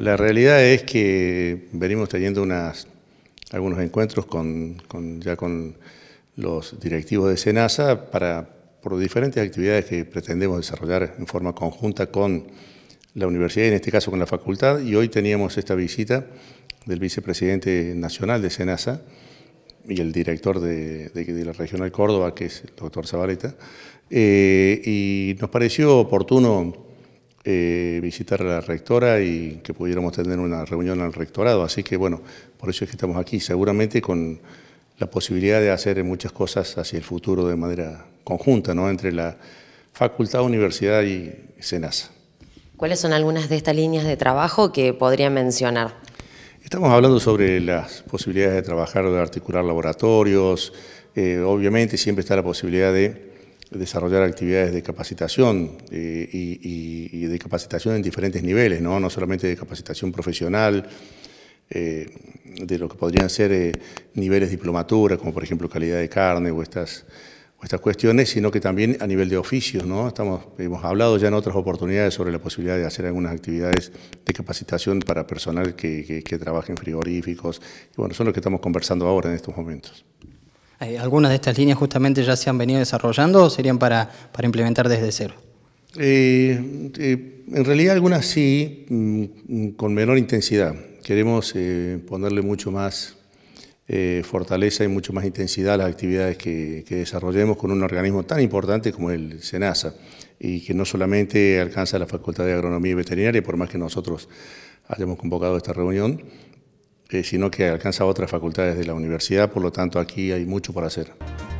La realidad es que venimos teniendo unas, algunos encuentros con, ya con los directivos de SENASA para, por diferentes actividades que pretendemos desarrollar en forma conjunta con la universidad, en este caso con la facultad, y hoy teníamos esta visita del vicepresidente nacional de SENASA y el director de, de la Regional Córdoba, que es el doctor Zabaleta, eh, y nos pareció oportuno eh, visitar a la rectora y que pudiéramos tener una reunión al rectorado. Así que bueno, por eso es que estamos aquí, seguramente con la posibilidad de hacer muchas cosas hacia el futuro de manera conjunta, ¿no? entre la facultad, universidad y SENASA. ¿Cuáles son algunas de estas líneas de trabajo que podría mencionar? Estamos hablando sobre las posibilidades de trabajar, de articular laboratorios, eh, obviamente siempre está la posibilidad de desarrollar actividades de capacitación eh, y, de capacitación en diferentes niveles, no, solamente de capacitación profesional, eh, de lo que podrían ser eh, niveles de diplomatura, como por ejemplo calidad de carne o estas, cuestiones, sino que también a nivel de oficios. ¿no? hemos hablado ya en otras oportunidades sobre la posibilidad de hacer algunas actividades de capacitación para personal que, que, trabaje en frigoríficos. bueno, son los que estamos conversando ahora en estos momentos. Eh, ¿Algunas de estas líneas justamente ya se han venido desarrollando o serían para, implementar desde cero? Eh, eh, en realidad algunas sí, mm, con menor intensidad. Queremos ponerle mucho más fortaleza y mucho más intensidad a las actividades que, que desarrollemos con un organismo tan importante como el SENASA y que no solamente alcanza la Facultad de Agronomía y Veterinaria, por más que nosotros hayamos convocado esta reunión, eh, sino que alcanza otras facultades de la universidad, por lo tanto aquí hay mucho por hacer.